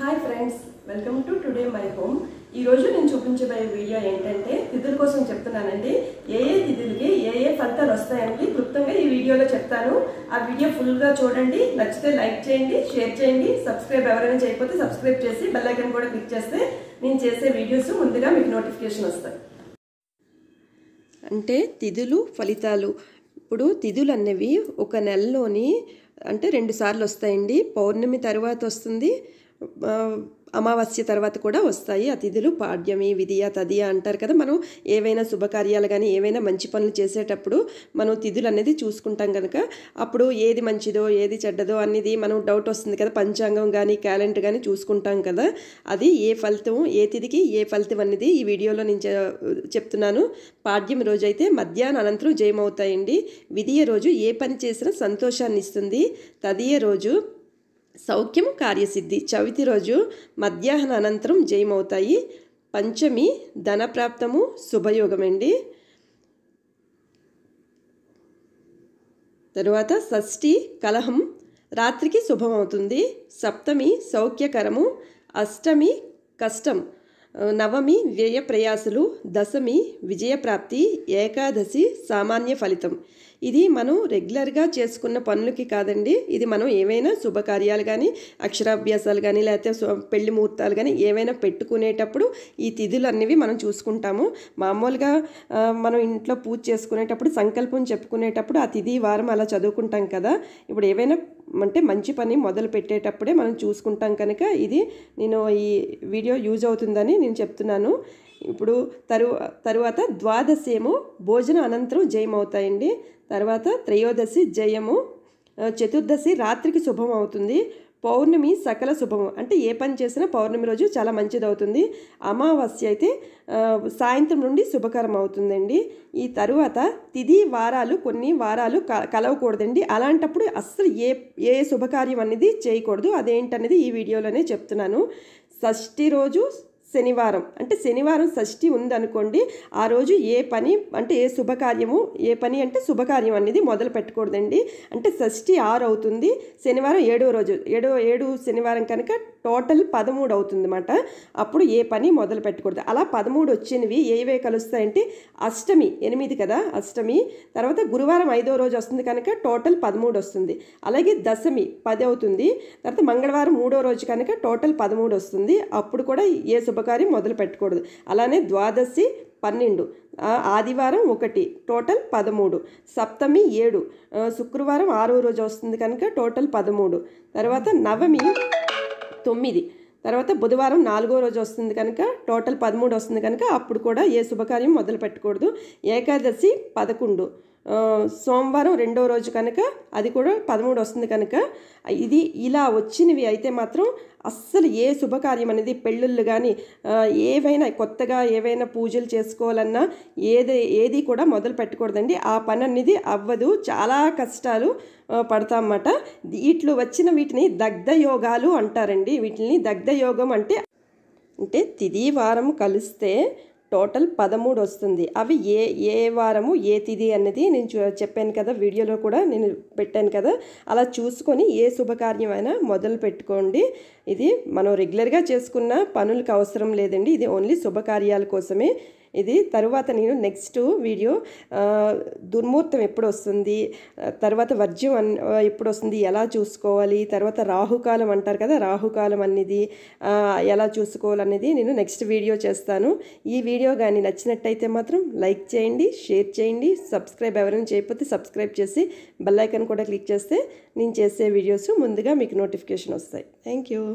hi friends welcome to today my home ఈరోజు నేను చూపించబోయే వీడియో ఏంటంటే తిథుల కోసం చెప్తున్నానండి ఏ ఏ తిథులకి ఏ ఏ ఫలితాలు వస్తాయని క్లుప్తంగా ఈ వీడియోలో చెప్తాను ఆ వీడియో ఫుల్గా చూడండి నచ్చితే లైక్ చేయండి షేర్ చేయండి సబ్స్క్రైబ్ ఎవరైనా చేయకపోతే సబ్స్క్రైబ్ చేసి బెల్లైకన్ కూడా క్లిక్ చేస్తే నేను చేసే వీడియోస్ ముందుగా మీకు నోటిఫికేషన్ వస్తాయి అంటే తిథులు ఫలితాలు ఇప్పుడు తిథులు అనేవి ఒక నెలలోని అంటే రెండు సార్లు వస్తాయండి పౌర్ణమి తర్వాత వస్తుంది అమావాస్య తర్వాత కూడా వస్తాయి అతిథులు పాడ్యమి విధియ తదియ అంటారు కదా మనం ఏవైనా శుభకార్యాలు కానీ ఏవైనా మంచి పనులు చేసేటప్పుడు మనం తిథులు అనేది చూసుకుంటాం కనుక అప్పుడు ఏది మంచిదో ఏది చెడ్డదో అనేది మనం డౌట్ వస్తుంది కదా పంచాంగం కానీ క్యాలెండర్ కానీ చూసుకుంటాం కదా అది ఏ ఫలితం ఏ తిథికి ఏ ఫలితం అనేది ఈ వీడియోలో నేను చెప్తున్నాను పాడ్యం రోజైతే మధ్యాహ్నం అనంతరం జయమవుతాయండి విధియ రోజు ఏ పని చేసినా సంతోషాన్ని ఇస్తుంది తదియ రోజు సౌఖ్యం కార్యసిద్ధి చవితి రోజు మధ్యాహ్న అనంతరం జయమవుతాయి పంచమి ధనప్రాప్తము శుభయోగమండి తరువాత షష్ఠి కలహం రాత్రికి శుభమవుతుంది సప్తమి సౌఖ్యకరము అష్టమి కష్టం నవమి వ్యయ ప్రయాసులు దశమి విజయప్రాప్తి ఏకాదశి సామాన్య ఫలితం ఇది మనం రెగ్యులర్గా చేసుకున్న పనులకి కాదండి ఇది మనం ఏవైనా శుభకార్యాలు కానీ అక్షరాభ్యాసాలు కానీ లేకపోతే పెళ్లి ముహూర్తాలు కానీ ఏవైనా పెట్టుకునేటప్పుడు ఈ తిథులు అనేవి మనం చూసుకుంటాము మామూలుగా మనం ఇంట్లో పూజ చేసుకునేటప్పుడు సంకల్పం చెప్పుకునేటప్పుడు ఆ తిథి వారం అలా చదువుకుంటాం కదా ఇప్పుడు ఏవైనా అంటే మంచి పని మొదలు పెట్టేటప్పుడే మనం చూసుకుంటాం కనుక ఇది నేను ఈ వీడియో యూజ్ అవుతుందని నేను చెప్తున్నాను ఇప్పుడు తరు తరువాత ద్వాదశి ఏమో భోజన అనంతరం జయం అవుతాయండి తర్వాత త్రయోదశి జయము చతుర్దశి రాత్రికి శుభం అవుతుంది పౌర్ణమి సకల శుభము అంటే ఏ పని చేసినా పౌర్ణమి రోజు చాలా మంచిదవుతుంది అమావాస్య అయితే సాయంత్రం నుండి శుభకరం అవుతుందండి ఈ తరువాత తిది వారాలు కొన్ని వారాలు కలవకూడదండి అలాంటప్పుడు అస్సలు ఏ ఏ శుభకార్యం అనేది చేయకూడదు అదేంటనేది ఈ వీడియోలోనే చెప్తున్నాను షష్ఠి రోజు శనివారం అంటే శనివారం షష్ఠి ఉందనుకోండి ఆ రోజు ఏ పని అంటే ఏ శుభకార్యము ఏ పని అంటే శుభకార్యం అనేది మొదలు పెట్టకూడదండి అంటే షష్ఠి ఆరు అవుతుంది శనివారం ఏడవ రోజు ఏడో ఏడు శనివారం కనుక టోటల్ పదమూడు అవుతుందన్నమాట అప్పుడు ఏ పని మొదలు పెట్టకూడదు అలా పదమూడు వచ్చినవి ఏవే కలుస్తాయంటే అష్టమి ఎనిమిది కదా అష్టమి తర్వాత గురువారం ఐదో రోజు వస్తుంది కనుక టోటల్ పదమూడు వస్తుంది అలాగే దశమి పది అవుతుంది తర్వాత మంగళవారం మూడో రోజు కనుక టోటల్ పదమూడు వస్తుంది అప్పుడు కూడా ఏ శుభ శుభకార్యం మొదలు పెట్టకూడదు అలానే ద్వాదశి పన్నెండు ఆదివారం ఒకటి టోటల్ పదమూడు సప్తమి ఏడు శుక్రవారం ఆరో రోజు వస్తుంది కనుక టోటల్ పదమూడు తర్వాత నవమి తొమ్మిది తర్వాత బుధవారం నాలుగో రోజు వస్తుంది కనుక టోటల్ పదమూడు వస్తుంది కనుక అప్పుడు కూడా ఏ శుభకార్యం మొదలు పెట్టకూడదు ఏకాదశి పదకొండు సోమవారం రెండో రోజు కనుక అది కూడా పదమూడు వస్తుంది కనుక ఇది ఇలా వచ్చినవి అయితే మాత్రం అస్సలు ఏ శుభకార్యం అనేది పెళ్ళిళ్ళు కానీ ఏవైనా కొత్తగా ఏవైనా పూజలు చేసుకోవాలన్నా ఏది ఏది కూడా మొదలు పెట్టకూడదండి ఆ పని అనేది అవ్వదు చాలా కష్టాలు పడతామన్నమాట ఇట్లు వచ్చిన వీటిని దగ్ధ యోగాలు అంటారండి వీటిని దగ్ధ యోగం అంటే అంటే తిది వారం కలిస్తే టోటల్ పదమూడు వస్తుంది అవి ఏ ఏ వారము ఏ తిది అన్నది నేను చెప్పాను కదా వీడియోలో కూడా నేను పెట్టాను కదా అలా చూసుకొని ఏ శుభకార్యమైనా మొదలు పెట్టుకోండి ఇది మనం రెగ్యులర్గా చేసుకున్న పనులకు అవసరం లేదండి ఇది ఓన్లీ శుభకార్యాల కోసమే ఇది తర్వాత నేను నెక్స్ట్ వీడియో దుర్ముహూర్తం ఎప్పుడు వస్తుంది తర్వాత వర్జ్యం అన్ ఎప్పుడు వస్తుంది ఎలా చూసుకోవాలి తర్వాత రాహుకాలం అంటారు కదా రాహుకాలం అనేది ఎలా చూసుకోవాలనేది నేను నెక్స్ట్ వీడియో చేస్తాను ఈ వీడియో కానీ నచ్చినట్టయితే మాత్రం లైక్ చేయండి షేర్ చేయండి సబ్స్క్రైబ్ ఎవరైనా చేయకపోతే సబ్స్క్రైబ్ చేసి బెల్లైకన్ కూడా క్లిక్ చేస్తే నేను చేసే వీడియోస్ ముందుగా మీకు నోటిఫికేషన్ వస్తాయి థ్యాంక్ యూ